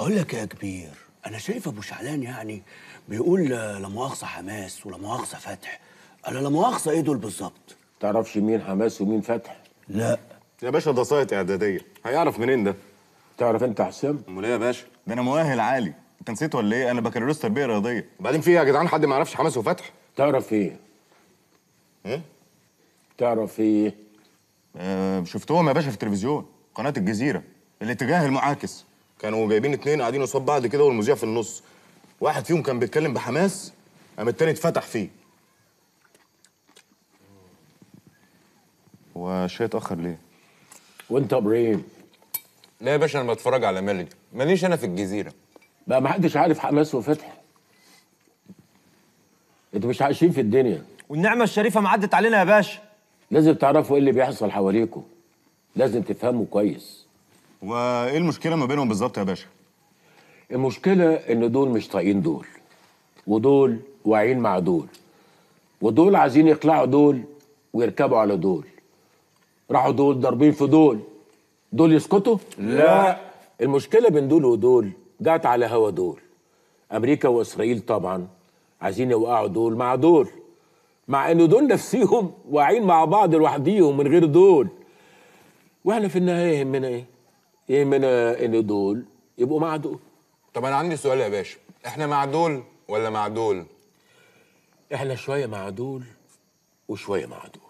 بقول لك يا كبير انا شايف ابو شعلان يعني بيقول لا مؤاخذه حماس ولا مؤاخذه فتح انا لا مؤاخذه ايه دول بالظبط تعرفش مين حماس ومين فتح لا يا باشا ده صايت اعداديه هيعرف منين ده تعرف انت حسام امال ايه يا باشا ده انا مؤهل عالي انت نسيت ولا ايه انا بكالوريوس تربيه رياضيه وبعدين في إيه يا جدعان حد ما يعرفش حماس وفتح تعرف ايه ايه تعرف ايه آه شفتهم يا باشا في التلفزيون قناه الجزيره الاتجاه المعاكس كانوا جايبين اثنين قاعدين قصاد بعض كده والمذيع في النص واحد فيهم كان بيتكلم بحماس قام التاني اتفتح فيه وشيء اتاخر ليه وانت ابراهيم لا يا باشا انا بتفرج على ميلودي ماليش انا في الجزيره بقى ما حدش عارف حماس وفتحي انتوا مش عايشين في الدنيا والنعمه الشريفه معدت علينا يا باشا لازم تعرفوا ايه اللي بيحصل حواليكم لازم تفهموا كويس وايه المشكله ما بينهم بالظبط يا باشا المشكله ان دول مش طايقين دول ودول واعين مع دول ودول عايزين يقلعوا دول ويركبوا على دول راحوا دول ضاربين في دول دول يسكتوا لا المشكله بين دول ودول جت على هوا دول امريكا واسرائيل طبعا عايزين يوقعوا دول مع دول مع ان دول نفسيهم واعين مع بعض لوحديهم من غير دول واحنا في النهايه يهمنا ايه يهمنا ان دول يبقوا مع دول طب انا عندي سؤال يا باشا احنا مع دول ولا مع دول احنا شويه مع دول وشويه مع دول